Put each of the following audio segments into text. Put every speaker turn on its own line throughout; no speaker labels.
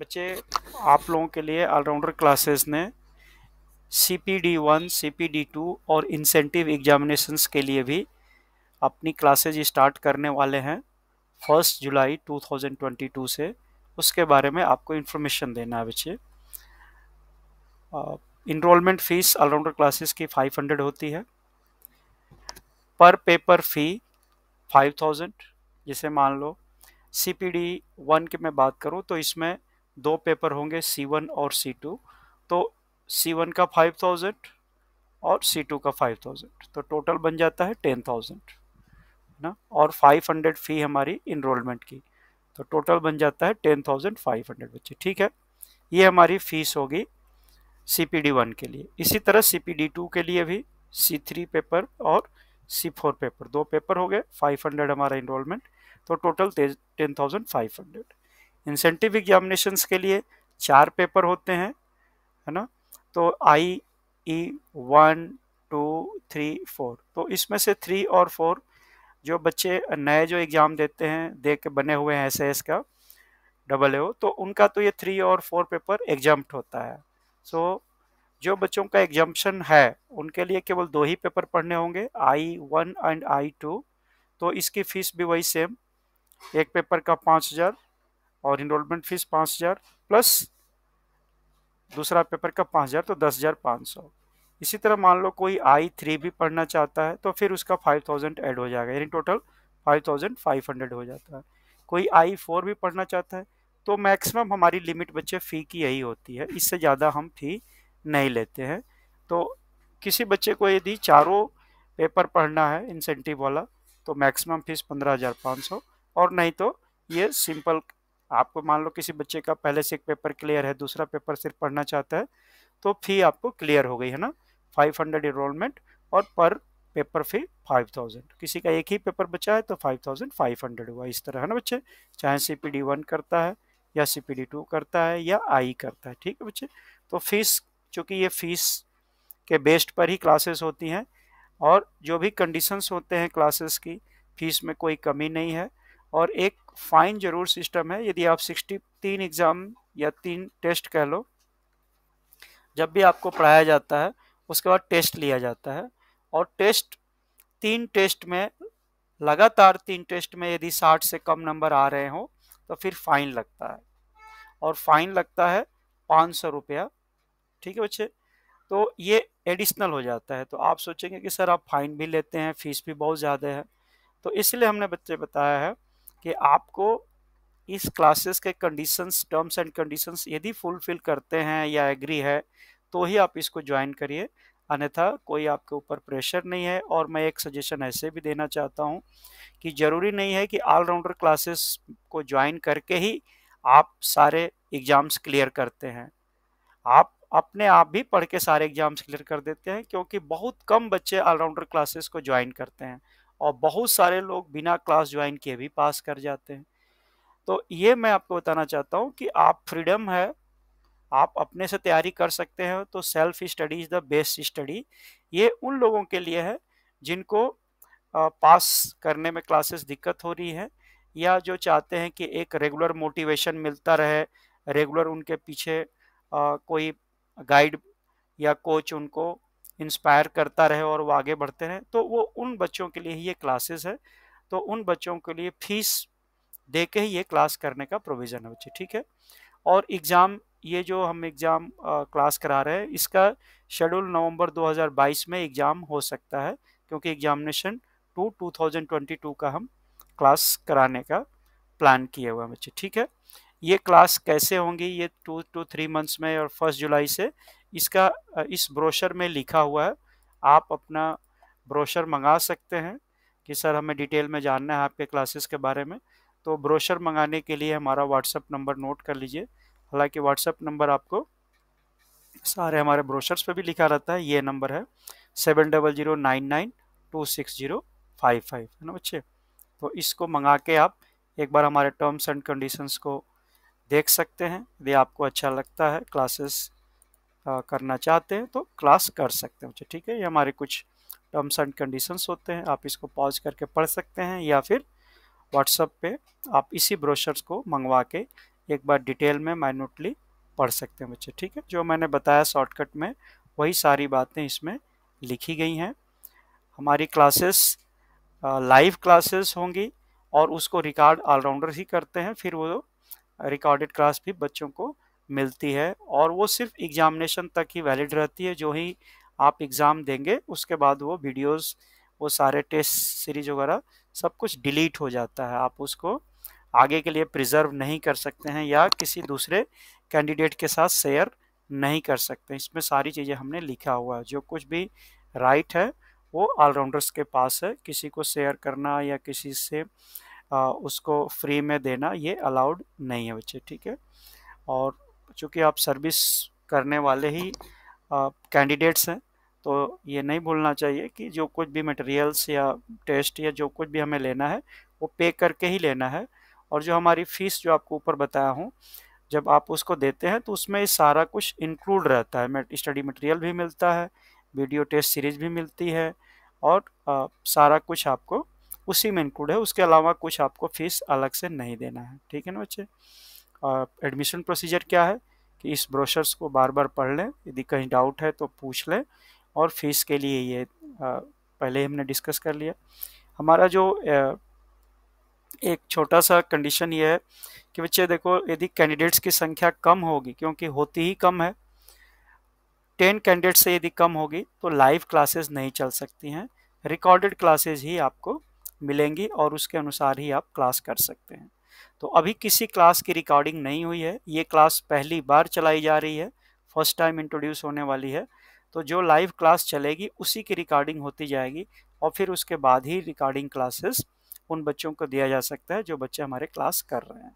बच्चे आप लोगों के लिए ऑलराउंडर क्लासेस ने C P D one C P D two और इंसेंटिव एग्जामिनेशन के लिए भी अपनी क्लासेज स्टार्ट करने वाले हैं फर्स्ट जुलाई 2022 से उसके बारे में आपको इन्फॉर्मेशन देना है बच्चे इनरोलमेंट फ़ीस ऑलराउंडर क्लासेस की 500 होती है पर पेपर फ़ी 5000 जैसे मान लो सी पी डी वन की मैं बात करूँ तो इसमें दो पेपर होंगे सी वन और सी टू तो सी वन का फाइव थाउजेंड और सी टू का फाइव थाउजेंड तो टोटल बन जाता है टेन थाउजेंड ना और फाइव हंड्रेड फ़ी हमारी इनरोलमेंट की तो टोटल बन जाता है टेन थाउजेंड फाइव हंड्रेड बच्चे ठीक है ये हमारी फ़ीस होगी सी पी डी वन के लिए इसी तरह सी पी डी टू के लिए भी सी थ्री पेपर और सी फोर पेपर दो पेपर हो गए फाइव हंड्रेड हमारा इनरोलमेंट तो total ten thousand five hundred incentive examination के लिए चार पेपर होते हैं है ना तो I E one two three four तो इसमें से थ्री और फोर जो बच्चे नए जो एग्ज़ाम देते हैं दे के बने हुए हैं एस का डबल ए तो उनका तो ये थ्री और फोर पेपर एग्जाम्प्ट होता है सो so, जो बच्चों का एग्जाम्पन है उनके लिए केवल दो ही पेपर पढ़ने होंगे I one and I two तो इसकी फ़ीस भी वही सेम एक पेपर का पाँच हज़ार और इनरोलमेंट फीस पाँच हज़ार प्लस दूसरा पेपर का पाँच हज़ार तो दस हज़ार पाँच सौ इसी तरह मान लो कोई आई थ्री भी पढ़ना चाहता है तो फिर उसका फाइव थाउजेंड ऐड हो जाएगा यानी total five thousand five hundred हो जाता है कोई आई फोर भी पढ़ना चाहता है तो मैक्सिमम हमारी लिमिट बच्चे फ़ी की यही होती है इससे ज़्यादा हम फ़ी नहीं लेते हैं तो किसी बच्चे को यदि चारों पेपर पढ़ना है इंसेंटिव वाला तो मैक्सिमम फीस पंद्रह हज़ार पाँच सौ और नहीं तो ये सिंपल आपको मान लो किसी बच्चे का पहले से एक पेपर क्लियर है दूसरा पेपर सिर्फ पढ़ना चाहता है तो फी आपको क्लियर हो गई है ना 500 हंड्रेड इनरोलमेंट और पर पेपर फी 5000 किसी का एक ही पेपर बचा है तो 5500 हुआ इस तरह है ना बच्चे चाहे सी पी डी वन करता है या सी पी डी टू करता है या आई करता है ठीक है बच्चे तो फीस चूँकि ये फीस के बेस्ड पर ही क्लासेस होती हैं और जो भी कंडीशंस होते हैं क्लासेस की फीस में कोई कमी नहीं है और एक फाइन जरूर सिस्टम है यदि आप सिक्सटी तीन एग्ज़ाम या तीन टेस्ट कह लो जब भी आपको पढ़ाया जाता है उसके बाद टेस्ट लिया जाता है और टेस्ट तीन टेस्ट में लगातार तीन टेस्ट में यदि साठ से कम नंबर आ रहे हों तो फिर फाइन लगता है और फाइन लगता है पाँच सौ रुपया ठीक है बच्चे तो ये एडिशनल हो जाता है तो आप सोचेंगे कि सर आप फाइन भी लेते हैं फीस भी बहुत ज़्यादा है तो इसलिए हमने बच्चे बताया है कि आपको इस क्लासेस के कंडीशंस टर्म्स एंड कंडीशंस यदि फुलफिल करते हैं या एग्री है तो ही आप इसको ज्वाइन करिए अन्यथा कोई आपके ऊपर प्रेशर नहीं है और मैं एक सजेशन ऐसे भी देना चाहता हूँ कि ज़रूरी नहीं है कि ऑलराउंडर क्लासेस को ज्वाइन करके ही आप सारे एग्ज़ाम्स क्लियर करते हैं आप अपने आप भी पढ़ के सारे एग्ज़ाम्स क्लियर कर देते हैं क्योंकि बहुत कम बच्चे ऑलराउंडर क्लासेस को ज्वाइन करते हैं और बहुत सारे लोग बिना क्लास ज्वाइन किए भी पास कर जाते हैं तो ये मैं आपको बताना चाहता हूँ कि आप फ्रीडम है आप अपने से तैयारी कर सकते हैं तो self study is the best study ये उन लोगों के लिए है जिनको पास करने में क्लासेस दिक्कत हो रही है या जो चाहते हैं कि एक रेगुलर मोटिवेशन मिलता रहे रेगुलर उनके पीछे कोई गाइड या कोच उनको इंस्पायर करता रहे और वो आगे बढ़ते रहे तो वो उन बच्चों के लिए ही ये क्लासेस है तो उन बच्चों के लिए फीस दे के ही ये क्लास करने का प्रोविज़न है बच्चे ठीक है और एग्ज़ाम ये जो हम एग्ज़ाम क्लास करा रहे हैं इसका शेड्यूल नवंबर 2022 में एग्ज़ाम हो सकता है क्योंकि एग्जामिनेशन टू 2022 का हम क्लास कराने का प्लान किए हुए हैं बच्चे ठीक है ये क्लास कैसे होंगी ये टू टू थ्री मंथ्स में और फर्स्ट जुलाई से इसका इस ब्रोशर में लिखा हुआ है आप अपना ब्रोशर मंगा सकते हैं कि सर हमें डिटेल में जानना है आपके क्लासेस के बारे में तो ब्रोशर मंगाने के लिए हमारा व्हाट्सअप नंबर नोट कर लीजिए हालांकि व्हाट्सअप नंबर आपको सारे हमारे ब्रोशर्स पे भी लिखा रहता है ये नंबर है seven double zero nine nine two six zero five five है ना बच्चे तो इसको मंगा के आप एक बार हमारे टर्म्स एंड कंडीशंस को देख सकते हैं यदि आपको अच्छा लगता है क्लासेस करना चाहते हैं तो क्लास कर सकते हैं अच्छा, ठीक है ये हमारे कुछ टर्म्स एंड कंडीशंस होते हैं आप इसको पॉज करके पढ़ सकते हैं या फिर व्हाट्सएप पे आप इसी ब्रोशर्स को मंगवा के एक बार डिटेल में माइनूटली पढ़ सकते हैं बच्चे अच्छा, ठीक है जो मैंने बताया शॉर्टकट में वही सारी बातें इसमें लिखी गई हैं हमारी क्लासेस लाइव क्लासेस होंगी और उसको रिकॉर्ड ऑलराउंडर ही करते हैं फिर वो रिकॉर्डेड क्लास भी बच्चों को मिलती है और वो सिर्फ एग्जामिनेशन तक ही वैलिड रहती है जो ही आप एग्ज़ाम देंगे उसके बाद वो वीडियोस वो सारे टेस्ट सीरीज वगैरह सब कुछ डिलीट हो जाता है आप उसको आगे के लिए प्रिजर्व नहीं कर सकते हैं या किसी दूसरे कैंडिडेट के साथ शेयर नहीं कर सकते इसमें सारी चीज़ें हमने लिखा हुआ है जो कुछ भी राइट है वो ऑलराउंडर्स के पास है किसी को शेयर करना या किसी से आ, उसको फ्री में देना ये अलाउड नहीं है बच्चे ठीक है और चूँकि आप सर्विस करने वाले ही कैंडिडेट्स हैं तो ये नहीं भूलना चाहिए कि जो कुछ भी मटेरियल्स या टेस्ट या जो कुछ भी हमें लेना है वो पे करके ही लेना है और जो हमारी फ़ीस जो आपको ऊपर बताया हूँ जब आप उसको देते हैं तो उसमें सारा कुछ इंक्लूड रहता है स्टडी मटेरियल भी मिलता है वीडियो टेस्ट सीरीज भी मिलती है और आ, सारा कुछ आपको उसी में इंक्लूड है उसके अलावा कुछ आपको फ़ीस अलग से नहीं देना है ठीक है ना बच्चे एडमिशन प्रोसीजर क्या है कि इस ब्रोशर्स को बार बार पढ़ लें यदि कहीं डाउट है तो पूछ लें और फीस के लिए ये पहले हमने डिस्कस कर लिया हमारा जो एक छोटा सा कंडीशन ये है कि बच्चे देखो यदि कैंडिडेट्स की संख्या कम होगी क्योंकि होती ही कम है टेन कैंडिडेट्स से यदि कम होगी तो लाइव क्लासेस नहीं चल सकती हैं रिकॉर्डेड क्लासेस ही आपको मिलेंगी और उसके अनुसार ही आप क्लास कर सकते हैं तो अभी किसी क्लास की रिकॉर्डिंग नहीं हुई है ये क्लास पहली बार चलाई जा रही है फर्स्ट टाइम इंट्रोड्यूस होने वाली है तो जो लाइव क्लास चलेगी उसी की रिकॉर्डिंग होती जाएगी और फिर उसके बाद ही रिकॉर्डिंग क्लासेस उन बच्चों को दिया जा सकता है जो बच्चे हमारे क्लास कर रहे हैं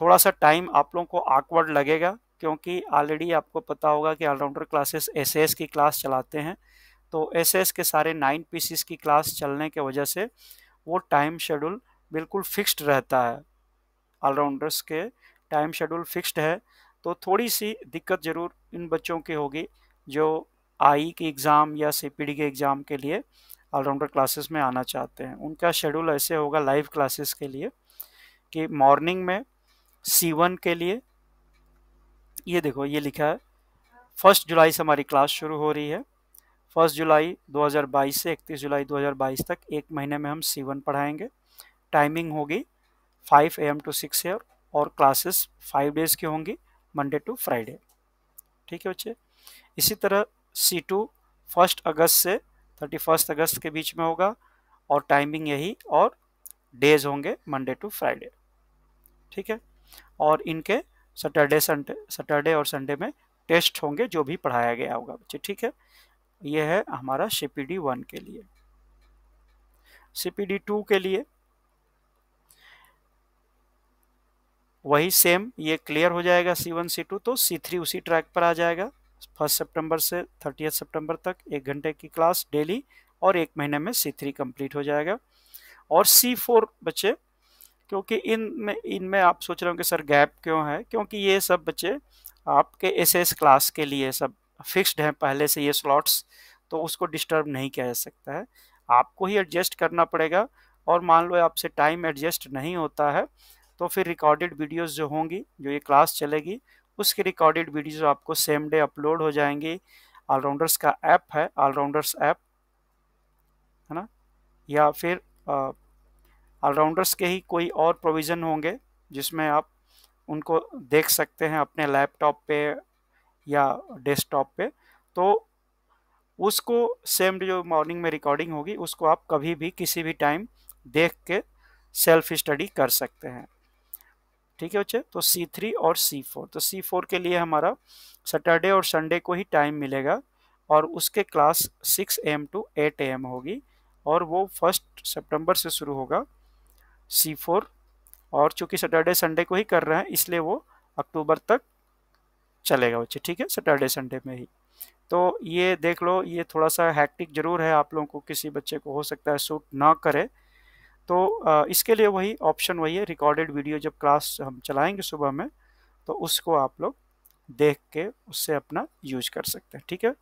थोड़ा सा टाइम आप लोगों को आकवर्ड लगेगा क्योंकि ऑलरेडी आपको पता होगा कि ऑलराउंडर क्लासेस एस की क्लास चलाते हैं तो एस के सारे नाइन पीसीस की क्लास चलने के वजह से वो टाइम शेड्यूल बिल्कुल फिक्स्ड रहता है ऑलराउंडर्स के टाइम शेड्यूल फिक्स्ड है तो थोड़ी सी दिक्कत ज़रूर इन बच्चों की होगी जो आई के एग्ज़ाम या सी के एग्ज़ाम के लिए ऑलराउंडर क्लासेस में आना चाहते हैं उनका शेड्यूल ऐसे होगा लाइव क्लासेस के लिए कि मॉर्निंग में सी के लिए ये देखो ये लिखा है फर्स्ट जुलाई से हमारी क्लास शुरू हो रही है फर्स्ट जुलाई 2022 से 31 जुलाई 2022 तक एक महीने में हम सी वन पढ़ाएंगे टाइमिंग होगी 5 एम टू 6 एम और क्लासेस फाइव डेज की होंगी मंडे टू फ्राइडे ठीक है बच्चे इसी तरह सी टू फर्स्ट अगस्त से थर्टी फर्स्ट अगस्त के बीच में होगा और टाइमिंग यही और डेज होंगे मंडे टू फ्राइडे ठीक है और इनके सैटरडे संडे सैटरडे और संडे में टेस्ट होंगे जो भी पढ़ाया गया होगा बच्चे ठीक है ये है हमारा सी पी डी वन के लिए सी पी डी टू के लिए वही सेम ये क्लियर हो जाएगा सी वन सी टू तो सी थ्री उसी ट्रैक पर आ जाएगा फर्स्ट सितंबर से थर्टी सितंबर तक एक घंटे की क्लास डेली और एक महीने में सी थ्री कम्प्लीट हो जाएगा और सी फोर बच्चे क्योंकि इन में इनमें आप सोच रहे हो कि सर गैप क्यों है क्योंकि ये सब बच्चे आपके एस एस क्लास के लिए सब फिक्स्ड हैं पहले से ये स्लॉट्स तो उसको डिस्टर्ब नहीं किया जा सकता है आपको ही एडजस्ट करना पड़ेगा और मान लो आपसे टाइम एडजस्ट नहीं होता है तो फिर रिकॉर्डेड वीडियोस जो होंगी जो ये क्लास चलेगी उसके रिकॉर्डेड वीडियोस आपको सेम डे अपलोड हो जाएंगी ऑलराउंडर्स का ऐप है ऑलराउंडर्स ऐप है ना या फिर ऑलराउंडर्स के ही कोई और प्रोविज़न होंगे जिसमें आप उनको देख सकते हैं अपने लैपटॉप पे या डेस्कटॉप पे तो उसको सेम जो मॉर्निंग में रिकॉर्डिंग होगी उसको आप कभी भी किसी भी टाइम देख के सेल्फ स्टडी कर सकते हैं ठीक है बच्चे तो सी थ्री और सी फोर तो सी फोर के लिए हमारा सैटरडे और संडे को ही टाइम मिलेगा और उसके class six am to eight am होगी और वो फर्स्ट सितंबर से शुरू होगा सी फोर और चूँकि सैटरडे संडे को ही कर रहे हैं इसलिए वो अक्टूबर तक चलेगा बच्चे ठीक है सैटरडे संडे में ही तो ये देख लो ये थोड़ा सा हैक्टिक ज़रूर है आप लोगों को किसी बच्चे को हो सकता है सूट ना करे तो इसके लिए वही ऑप्शन वही है रिकॉर्डेड वीडियो जब क्लास हम चलाएंगे सुबह में तो उसको आप लोग देख के उससे अपना यूज कर सकते हैं ठीक है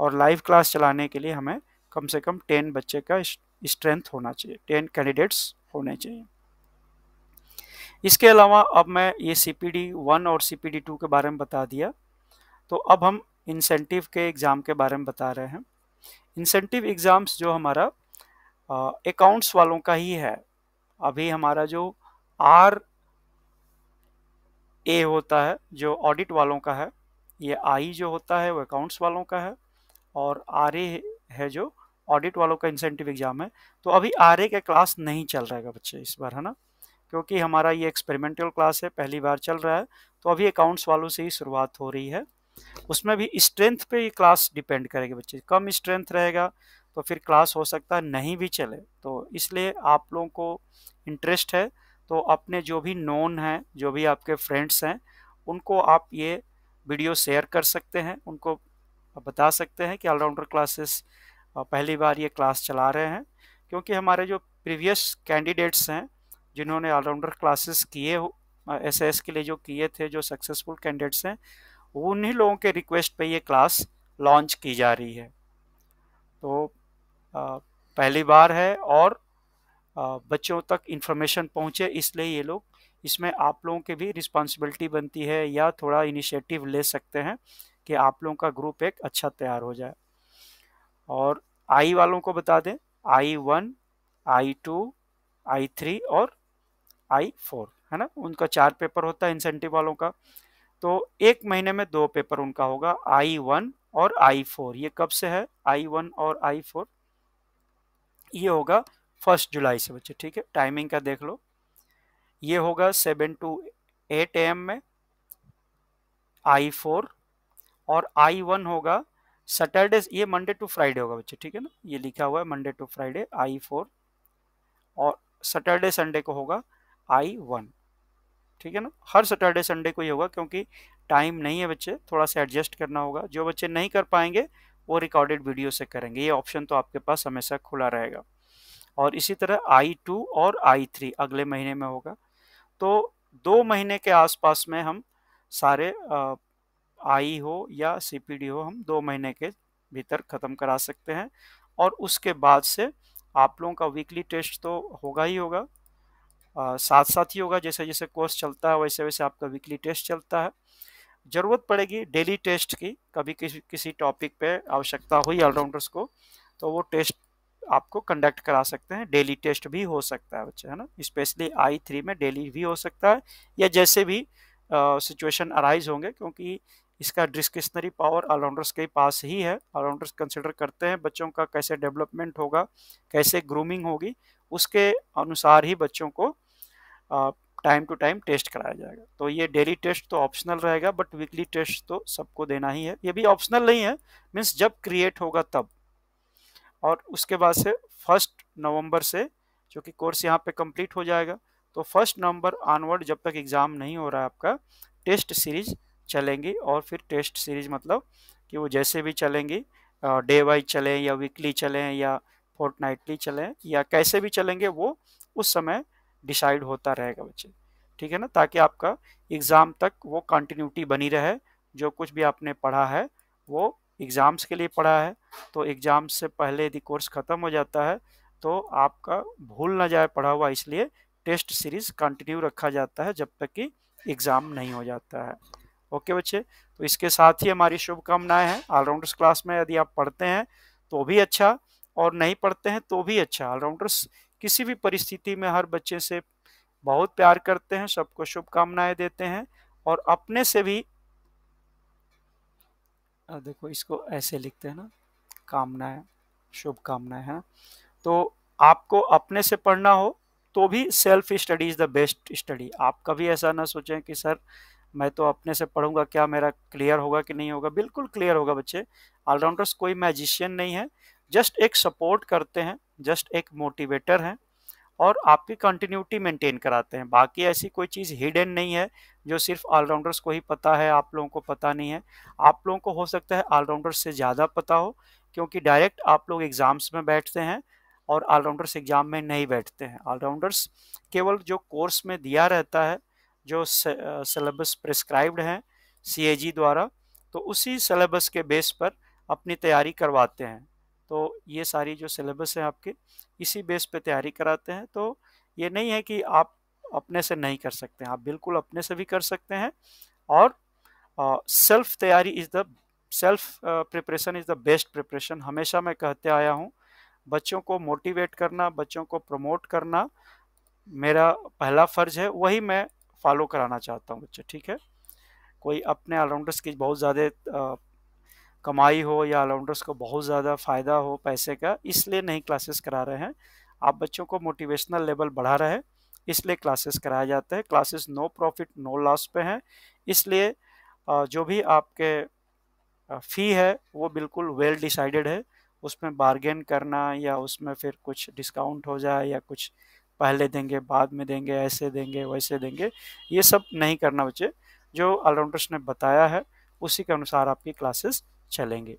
और लाइव क्लास चलाने के लिए हमें कम से कम टेन बच्चे का स्ट्रेंथ होना चाहिए टेन कैंडिडेट्स होने चाहिए इसके अलावा अब मैं ये सी पी डी वन और सी पी डी टू के बारे में बता दिया तो अब हम इंसेंटिव के एग्ज़ाम के बारे में बता रहे हैं इंसेंटिव एग्ज़ाम्स जो हमारा अकाउंट्स वालों का ही है अभी हमारा जो आर ए होता है जो ऑडिट वालों का है ये आई जो होता है वो अकाउंट्स वालों का है और आर ए है जो ऑडिट वालों का इंसेंटिव एग्जाम है तो अभी आर ए का क्लास नहीं चल रहा है बच्चे इस बार है ना क्योंकि हमारा ये एक्सपेरिमेंटल क्लास है पहली बार चल रहा है तो अभी अकाउंट्स वालों से ही शुरुआत हो रही है उसमें भी स्ट्रेंथ पे ये क्लास डिपेंड करेगी बच्चे कम स्ट्रेंथ रहेगा तो फिर क्लास हो सकता है नहीं भी चले तो इसलिए आप लोगों को इंटरेस्ट है तो अपने जो भी नोन हैं जो भी आपके फ्रेंड्स हैं उनको आप ये वीडियो शेयर कर सकते हैं उनको बता सकते हैं कि ऑलराउंडर क्लासेस पहली बार ये क्लास चला रहे हैं क्योंकि हमारे जो प्रीवियस कैंडिडेट्स हैं जिन्होंने ऑलराउंडर क्लासेस किए एस एस के लिए जो किए थे जो सक्सेसफुल कैंडिडेट्स हैं उन्हीं लोगों के रिक्वेस्ट पे ये क्लास लॉन्च की जा रही है तो पहली बार है और बच्चों तक इन्फॉर्मेशन पहुँचे इसलिए ये लोग इसमें आप लोगों के भी रिस्पॉन्सिबिलिटी बनती है या थोड़ा इनिशिएटिव ले सकते हैं कि आप लोगों का ग्रुप एक अच्छा तैयार हो जाए और आई वालों को बता दें I one I two I three और आई फोर है ना उनका चार पेपर होता है इंसेंटिव वालों का तो एक महीने में दो पेपर उनका होगा आई वन और आई फोर ये कब से है आई वन और आई फोर ये होगा फर्स्ट जुलाई से बच्चे ठीक है टाइमिंग का देख लो ये होगा सेवन टू एट एम में आई फोर और आई वन होगा सैटरडे ये मंडे टू फ्राइडे होगा बच्चे ठीक है ना ये लिखा हुआ है Monday to Friday I four और सैटरडे संडे को होगा आई वन ठीक है ना हर सैटरडे संडे को ही होगा क्योंकि टाइम नहीं है बच्चे थोड़ा सा एडजस्ट करना होगा जो बच्चे नहीं कर पाएंगे वो रिकॉर्डेड वीडियो से करेंगे ये ऑप्शन तो आपके पास हमेशा खुला रहेगा और इसी तरह आई टू और आई थ्री अगले महीने में होगा तो दो महीने के आसपास में हम सारे आई हो या सी पी डी हो हम दो महीने के भीतर ख़त्म करा सकते हैं और उसके बाद से आप लोगों का वीकली टेस्ट तो होगा ही होगा आ, साथ साथ ही होगा जैसे जैसे कोर्स चलता है वैसे वैसे आपका वीकली टेस्ट चलता है ज़रूरत पड़ेगी डेली टेस्ट की कभी किसी किसी टॉपिक पे आवश्यकता हुई ऑलराउंडर्स को तो वो टेस्ट आपको कंडक्ट करा सकते हैं डेली टेस्ट भी हो सकता है बच्चे है ना स्पेशली आई थ्री में डेली भी हो सकता है या जैसे भी सिचुएशन अराइज होंगे क्योंकि इसका डिस्कशनरी पावर ऑलराउंडर्स के पास ही है ऑलराउंडर्स कंसिडर करते हैं बच्चों का कैसे डेवलपमेंट होगा कैसे ग्रूमिंग होगी उसके अनुसार ही बच्चों को टाइम टू टाइम टेस्ट कराया जाएगा तो ये डेली टेस्ट तो ऑप्शनल रहेगा बट वीकली टेस्ट तो सबको देना ही है ये भी ऑप्शनल नहीं है मीन्स जब क्रिएट होगा तब और उसके बाद से फर्स्ट नवंबर से जो कि कोर्स यहाँ पे कंप्लीट हो जाएगा तो फर्स्ट नवंबर ऑनवर्ड जब तक एग्ज़ाम नहीं हो रहा है आपका टेस्ट सीरीज चलेंगी और फिर टेस्ट सीरीज मतलब कि वो जैसे भी चलेंगी डे वाइज चलें या वीकली चलें या नाइटली चलें या कैसे भी चलेंगे वो उस समय डिसाइड होता रहेगा बच्चे ठीक है ना ताकि आपका एग्ज़ाम तक वो कंटिन्यूटी बनी रहे जो कुछ भी आपने पढ़ा है वो एग्ज़ाम्स के लिए पढ़ा है तो एग्ज़ाम से पहले यदि कोर्स ख़त्म हो जाता है तो आपका भूल ना जाए पढ़ा हुआ इसलिए टेस्ट सीरीज़ कंटिन्यू रखा जाता है जब तक कि एग्ज़ाम नहीं हो जाता है ओके बच्चे तो इसके साथ ही हमारी शुभकामनाएं हैं ऑलराउंडर्स क्लास में यदि आप पढ़ते हैं तो भी अच्छा और नहीं पढ़ते हैं तो भी अच्छा ऑलराउंडर्स किसी भी परिस्थिति में हर बच्चे से बहुत प्यार करते हैं सबको शुभकामनाएं देते हैं और अपने से भी देखो इसको ऐसे लिखते हैं ना कामनाएं शुभकामनाएं है तो आपको अपने से पढ़ना हो तो भी self study is the best study आप कभी ऐसा ना सोचें कि सर मैं तो अपने से पढ़ूंगा क्या मेरा क्लियर होगा कि नहीं होगा बिल्कुल क्लियर होगा बच्चे ऑलराउंडर्स कोई मैजिशियन नहीं है जस्ट एक सपोर्ट करते हैं जस्ट एक मोटिवेटर हैं और आपकी कंटिन्यूटी मेंटेन कराते हैं बाकी ऐसी कोई चीज़ हिडन नहीं है जो सिर्फ ऑलराउंडर्स को ही पता है आप लोगों को पता नहीं है आप लोगों को हो सकता है ऑलराउंडर्स से ज़्यादा पता हो क्योंकि डायरेक्ट आप लोग एग्ज़ाम्स में बैठते हैं और ऑलराउंडर्स एग्ज़ाम में नहीं बैठते हैं ऑलराउंडर्स केवल जो कोर्स में दिया रहता है जो सिलेबस प्रिस्क्राइब्ड हैं सी द्वारा तो उसी सिलेबस के बेस पर अपनी तैयारी करवाते हैं तो ये सारी जो सिलेबस है आपके इसी बेस पे तैयारी कराते हैं तो ये नहीं है कि आप अपने से नहीं कर सकते हैं आप बिल्कुल अपने से भी कर सकते हैं और सेल्फ तैयारी is the self preparation is the best preparation हमेशा मैं कहते आया हूँ बच्चों को मोटिवेट करना बच्चों को प्रमोट करना मेरा पहला फ़र्ज है वही मैं फॉलो कराना चाहता हूँ बच्चे ठीक है कोई अपने ऑलराउंडर्स की बहुत ज़्यादा कमाई हो या ऑलराउंडर्स को बहुत ज़्यादा फ़ायदा हो पैसे का इसलिए नहीं क्लासेस करा रहे हैं आप बच्चों को मोटिवेशनल लेवल बढ़ा रहे हैं इसलिए क्लासेस कराए जाते हैं classes no profit no loss पे हैं इसलिए जो भी आपके फ़ी है वो बिल्कुल वेल डिसाइडेड है उसमें बारगेन करना या उसमें फिर कुछ डिस्काउंट हो जाए या कुछ पहले देंगे बाद में देंगे ऐसे देंगे वैसे देंगे ये सब नहीं करना बच्चे जो ऑलराउंडर्स ने बताया है उसी के अनुसार आपकी क्लासेस चलेंगे